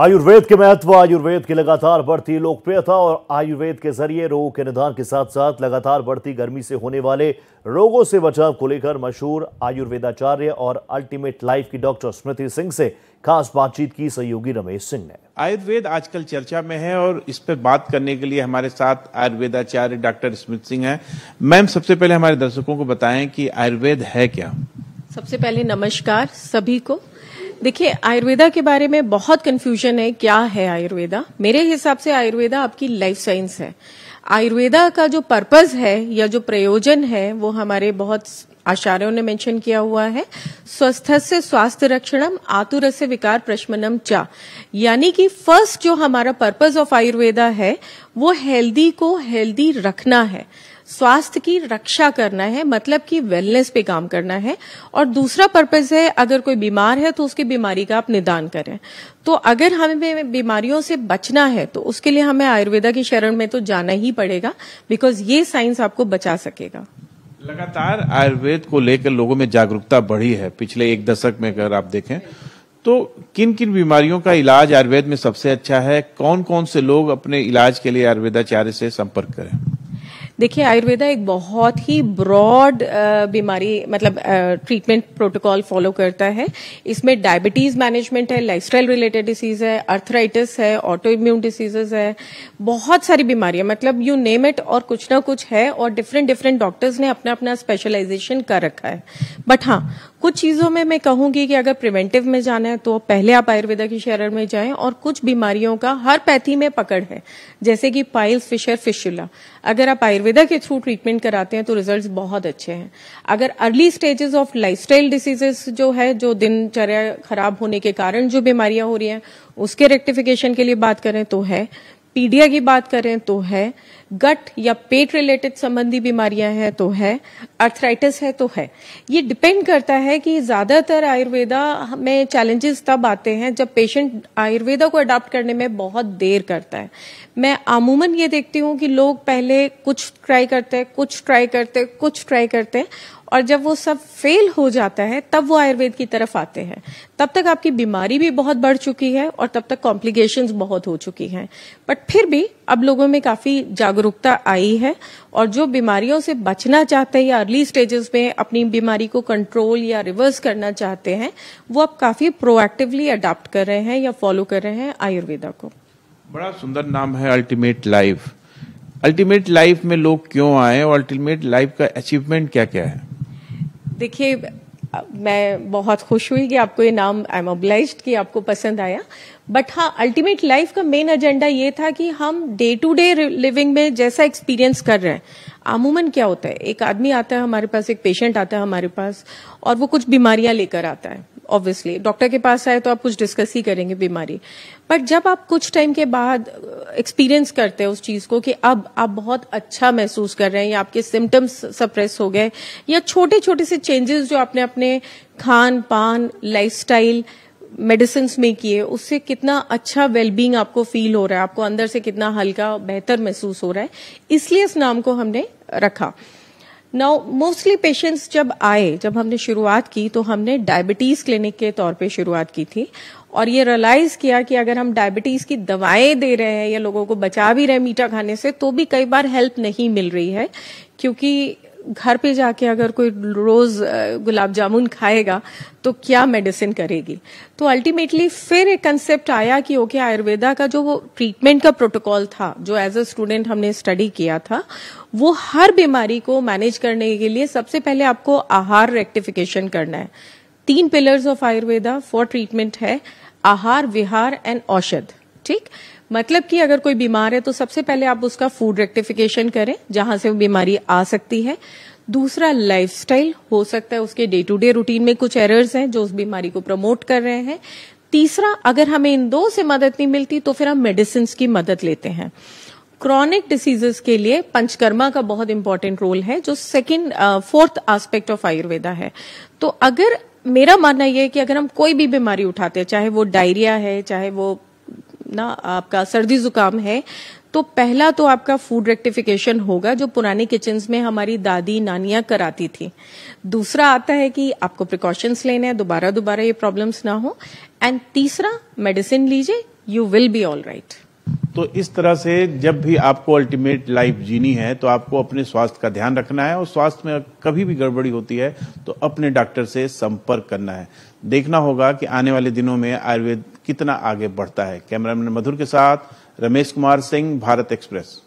आयुर्वेद के महत्व आयुर्वेद की लगातार बढ़ती लोकप्रियता और आयुर्वेद के जरिए रोगों के निदान के साथ साथ लगातार बढ़ती गर्मी से होने वाले रोगों से बचाव को लेकर मशहूर आयुर्वेदाचार्य और अल्टीमेट लाइफ की डॉक्टर स्मृति सिंह से खास बातचीत की सहयोगी रमेश सिंह ने आयुर्वेद आजकल चर्चा में है और इस पर बात करने के लिए हमारे साथ आयुर्वेदाचार्य डॉक्टर स्मृति सिंह है मैम सबसे पहले हमारे दर्शकों को बताए की आयुर्वेद है क्या सबसे पहले नमस्कार सभी को देखिए आयुर्वेदा के बारे में बहुत कंफ्यूजन है क्या है आयुर्वेदा मेरे हिसाब से आयुर्वेदा आपकी लाइफ साइंस है आयुर्वेदा का जो पर्पज है या जो प्रयोजन है वो हमारे बहुत आचार्यों ने मेंशन किया हुआ है स्वस्थ से स्वास्थ्य रक्षणम आतुर से विकार प्रश्मनम चा यानी कि फर्स्ट जो हमारा पर्पज ऑफ आयुर्वेदा है वो हेल्दी को हेल्दी रखना है स्वास्थ्य की रक्षा करना है मतलब कि वेलनेस पे काम करना है और दूसरा पर्पज है अगर कोई बीमार है तो उसकी बीमारी का आप निदान करें तो अगर हमें बीमारियों से बचना है तो उसके लिए हमें आयुर्वेदा की शरण में तो जाना ही पड़ेगा बिकॉज ये साइंस आपको बचा सकेगा लगातार आयुर्वेद को लेकर लोगों में जागरूकता बढ़ी है पिछले एक दशक में अगर आप देखें तो किन किन बीमारियों का इलाज आयुर्वेद में सबसे अच्छा है कौन कौन से लोग अपने इलाज के लिए आयुर्वेदाचार्य से संपर्क करें देखिए आयुर्वेदा एक बहुत ही ब्रॉड uh, बीमारी मतलब ट्रीटमेंट प्रोटोकॉल फॉलो करता है इसमें डायबिटीज मैनेजमेंट है लाइफस्टाइल रिलेटेड डिसीज है अर्थराइटिस है ऑटो इम्यून डिसीजेज है बहुत सारी बीमारियां मतलब यू नेम इट और कुछ ना कुछ है और डिफरेंट डिफरेंट डॉक्टर्स ने अपना अपना स्पेशलाइजेशन कर रखा है बट हाँ कुछ चीजों में मैं कहूंगी कि अगर प्रिवेंटिव में जाना है तो पहले आप आयुर्वेदा की शरण में जाएं और कुछ बीमारियों का हर पैथी में पकड़ है जैसे कि पाइल्स फिशर फिशुला अगर आप आप आयुर्वेदा के थ्रू ट्रीटमेंट कराते हैं तो रिजल्ट्स बहुत अच्छे हैं अगर early stages of lifestyle diseases जो है जो दिनचर्या खराब होने के कारण जो बीमारियां हो रही हैं उसके रेक्टिफिकेशन के लिए बात करें तो है पीडिया की बात करें तो है गट या पेट रिलेटेड संबंधी बीमारियां हैं तो है अर्थराइटिस है तो है ये डिपेंड करता है कि ज़्यादातर आयुर्वेदा में चैलेंजेस तब आते हैं जब पेशेंट आयुर्वेदा को अडॉप्ट करने में बहुत देर करता है मैं अमूमन ये देखती हूँ कि लोग पहले कुछ ट्राई करते हैं कुछ ट्राई करते हैं कुछ ट्राई करते हैं और जब वो सब फेल हो जाता है तब वो आयुर्वेद की तरफ आते हैं तब तक आपकी बीमारी भी बहुत बढ़ चुकी है और तब तक कॉम्प्लिकेशंस बहुत हो चुकी हैं बट फिर भी अब लोगों में काफ़ी जागरूकता आई है और जो बीमारियों से बचना चाहते हैं या अर्ली स्टेजेस में अपनी बीमारी को कंट्रोल या रिवर्स करना चाहते हैं वो अब काफ़ी प्रोएक्टिवली अडॉप्ट कर रहे हैं या फॉलो कर रहे हैं आयुर्वेदा को बड़ा सुंदर नाम है अल्टीमेट लाइफ अल्टीमेट लाइफ में लोग क्यों आए और अल्टीमेट लाइफ का अचीवमेंट क्या क्या है देखिए मैं बहुत खुश हुई कि आपको ये नाम आई एम ऑब्लाइज कि आपको पसंद आया बट हाँ अल्टीमेट लाइफ का मेन एजेंडा ये था कि हम डे टू डे लिविंग में जैसा एक्सपीरियंस कर रहे हैं आमूमन क्या होता है एक आदमी आता है हमारे पास एक पेशेंट आता है हमारे पास और वो कुछ बीमारियां लेकर आता है ऑब्वियसली डॉक्टर के पास आए तो आप कुछ डिस्कस ही करेंगे बीमारी बट जब आप कुछ टाइम के बाद एक्सपीरियंस uh, करते हैं उस चीज को कि अब आप बहुत अच्छा महसूस कर रहे हैं या आपके सिम्टम्स सप्रेस हो गए या छोटे छोटे से चेंजेस जो आपने अपने खान पान लाइफस्टाइल मेडिसिन में किए उससे कितना अच्छा वेलबींग आपको फील हो रहा है आपको अंदर से कितना हल्का बेहतर महसूस हो रहा है इसलिए इस नाम को हमने रखा नाउ मोस्टली पेशेंट्स जब आए जब हमने शुरुआत की तो हमने डायबिटीज क्लिनिक के तौर पे शुरुआत की थी और ये रियलाइज किया कि अगर हम डायबिटीज की दवाएं दे रहे हैं या लोगों को बचा भी रहे मीठा खाने से तो भी कई बार हेल्प नहीं मिल रही है क्योंकि घर पे जाके अगर कोई रोज गुलाब जामुन खाएगा तो क्या मेडिसिन करेगी तो अल्टीमेटली फिर एक कंसेप्ट आया कि ओके आयुर्वेदा का जो वो ट्रीटमेंट का प्रोटोकॉल था जो एज अ स्टूडेंट हमने स्टडी किया था वो हर बीमारी को मैनेज करने के लिए सबसे पहले आपको आहार रेक्टिफिकेशन करना है तीन pillars of Ayurveda for treatment है आहार विहार एंड औषध ठीक मतलब कि अगर कोई बीमार है तो सबसे पहले आप उसका फूड रेक्टिफिकेशन करें जहां से वो बीमारी आ सकती है दूसरा लाइफस्टाइल हो सकता है उसके डे टू डे रूटीन में कुछ एरर्स हैं जो उस बीमारी को प्रमोट कर रहे हैं तीसरा अगर हमें इन दो से मदद नहीं मिलती तो फिर हम मेडिसिन की मदद लेते हैं क्रॉनिक डिसीजेस के लिए पंचकर्मा का बहुत इंपॉर्टेंट रोल है जो second fourth aspect of Ayurveda है तो अगर मेरा मानना यह है कि अगर हम कोई भी बीमारी उठाते हैं चाहे वो डायरिया है चाहे वो ना आपका सर्दी जुकाम है तो पहला तो आपका फूड रेक्टिफिकेशन होगा जो पुराने किचन्स में हमारी दादी नानियां कराती थी दूसरा आता है कि आपको प्रिकॉशंस लेने हैं दोबारा दोबारा ये प्रॉब्लम्स ना हो एंड तीसरा मेडिसिन लीजिए you will be all right तो इस तरह से जब भी आपको अल्टीमेट लाइफ जीनी है तो आपको अपने स्वास्थ्य का ध्यान रखना है और स्वास्थ्य में कभी भी गड़बड़ी होती है तो अपने डॉक्टर से संपर्क करना है देखना होगा कि आने वाले दिनों में आयुर्वेद कितना आगे बढ़ता है कैमरामैन मधुर के साथ रमेश कुमार सिंह भारत एक्सप्रेस